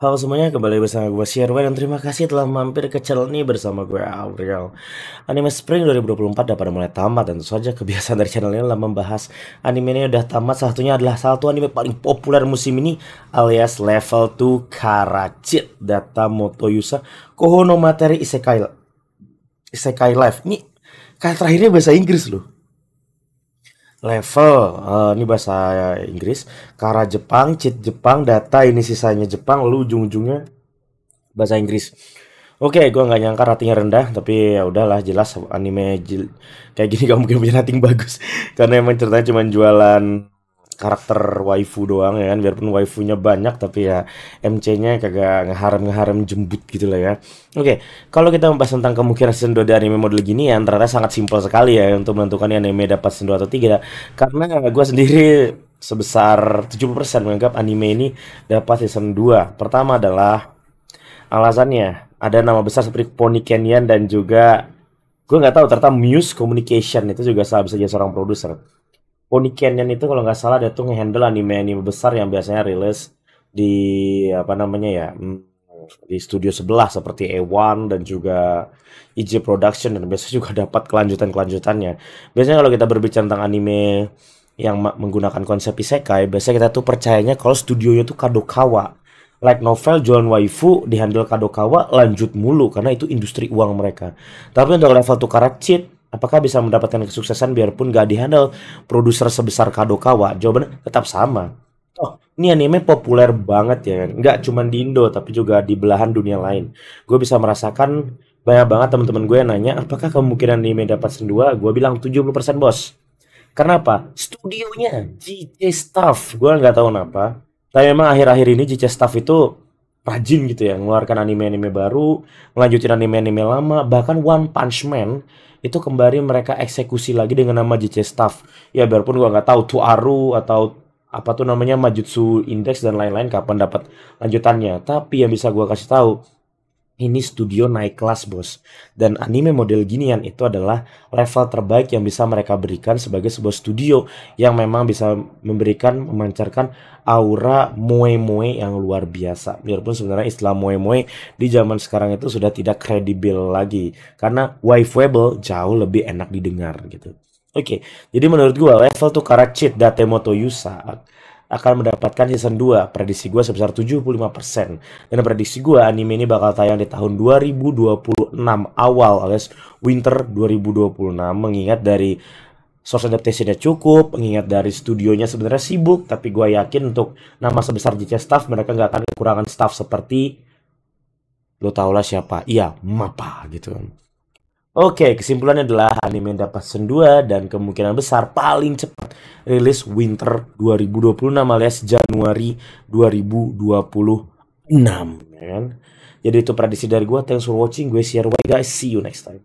Halo semuanya, kembali bersama gue Sherwan dan terima kasih telah mampir ke channel ini bersama gue Aurel. Anime Spring 2024 dapat mulai tamat dan tentu saja kebiasaan dari channel ini adalah membahas anime ini udah tamat. salah Satunya adalah salah satu anime paling populer musim ini alias level 2 Karachit Data Motoyusa Yusa Kohono Materi Isekai Isekai Life. Ini kata terakhirnya bahasa Inggris loh level uh, ini bahasa Inggris kara Jepang cheat Jepang data ini sisanya Jepang lu ujung-ujungnya bahasa Inggris Oke, okay, gue nggak nyangka ratingnya rendah, tapi ya udahlah jelas anime jil kayak gini gak mungkin punya rating bagus karena emang ceritanya cuma jualan karakter waifu doang ya kan biarpun waifunya banyak tapi ya MC-nya kagak ngeharem-ngeharem jembut gitu lah ya oke okay. kalau kita membahas tentang kemungkinan season 2 di anime model gini ya ternyata sangat simpel sekali ya untuk menentukan anime dapat season 2 atau tidak karena gue sendiri sebesar 70% menganggap anime ini dapat season 2 pertama adalah alasannya ada nama besar seperti Pony Canyon dan juga gue nggak tahu ternyata Muse Communication itu juga salah bisa jadi seorang produser Pony Canyon itu kalau nggak salah dia tuh ngehandle anime-anime besar yang biasanya rilis di apa namanya ya mm, di studio sebelah seperti A1 dan juga IG e Production dan biasanya juga dapat kelanjutan-kelanjutannya. Biasanya kalau kita berbicara tentang anime yang menggunakan konsep isekai, biasanya kita tuh percayanya kalau studionya tuh Kadokawa. Like novel jualan waifu dihandle Kadokawa lanjut mulu karena itu industri uang mereka. Tapi untuk level tukar cheat Apakah bisa mendapatkan kesuksesan biarpun gak dihandle produser sebesar Kadokawa? Jawabannya tetap sama. Oh, ini anime populer banget ya kan. Nggak cuma di Indo tapi juga di belahan dunia lain. Gue bisa merasakan banyak banget teman-teman gue yang nanya, apakah kemungkinan anime dapat sendua? Gue bilang 70% bos. Karena apa? Studionya, JJ Staff. Gue nggak tahu kenapa. Tapi memang akhir-akhir ini JJ Staff itu rajin gitu ya mengeluarkan anime-anime baru, melanjutin anime-anime lama, bahkan One Punch Man itu kembali mereka eksekusi lagi dengan nama JJ Staff. Ya biarpun gua nggak tahu Tuaru atau apa tuh namanya Majutsu Index dan lain-lain kapan dapat lanjutannya. Tapi yang bisa gua kasih tahu ini studio naik kelas bos. Dan anime model ginian itu adalah level terbaik yang bisa mereka berikan sebagai sebuah studio yang memang bisa memberikan memancarkan aura moe-moe yang luar biasa. Biarpun sebenarnya istilah moe-moe di zaman sekarang itu sudah tidak kredibel lagi karena wifeable jauh lebih enak didengar gitu. Oke, okay, jadi menurut gue level tuh karakter Datemoto Yusa akan mendapatkan season 2. Prediksi gue sebesar 75%. Dan prediksi gue anime ini bakal tayang di tahun 2026 awal alias winter 2026. Mengingat dari source adaptationnya cukup, mengingat dari studionya sebenarnya sibuk, tapi gue yakin untuk nama sebesar JC Staff mereka nggak akan kekurangan staff seperti lo tau lah siapa, iya Mapa gitu kan Oke, okay, kesimpulannya adalah anime dapat sendua dan kemungkinan besar paling cepat rilis winter 2026 alias Januari 2026 ya kan. Jadi itu prediksi dari gue. Thanks for watching. Gue share guys. See you next time.